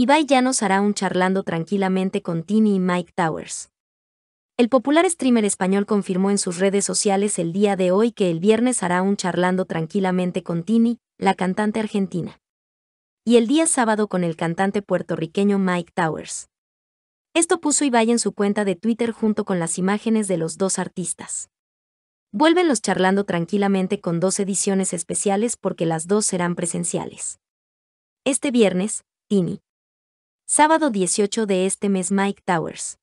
Ibai nos hará un charlando tranquilamente con Tini y Mike Towers. El popular streamer español confirmó en sus redes sociales el día de hoy que el viernes hará un charlando tranquilamente con Tini, la cantante argentina. Y el día sábado con el cantante puertorriqueño Mike Towers. Esto puso Ibai en su cuenta de Twitter junto con las imágenes de los dos artistas. Vuelven los charlando tranquilamente con dos ediciones especiales porque las dos serán presenciales. Este viernes, Tini, Sábado 18 de este mes Mike Towers.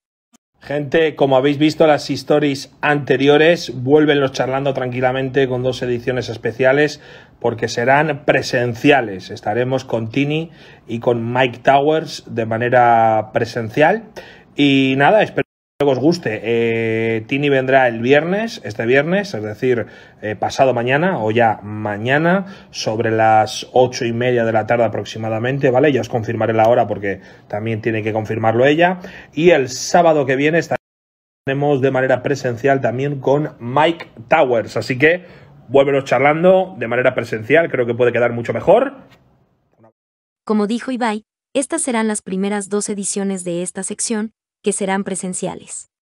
Gente, como habéis visto las historias anteriores, vuelven los charlando tranquilamente con dos ediciones especiales porque serán presenciales. Estaremos con Tini y con Mike Towers de manera presencial. Y nada, espero que os guste, eh, Tini vendrá el viernes, este viernes, es decir, eh, pasado mañana o ya mañana, sobre las ocho y media de la tarde aproximadamente, ¿vale? Ya os confirmaré la hora porque también tiene que confirmarlo ella. Y el sábado que viene estaremos de manera presencial también con Mike Towers, así que vuélvenos charlando de manera presencial, creo que puede quedar mucho mejor. Como dijo Ibai, estas serán las primeras dos ediciones de esta sección que serán presenciales.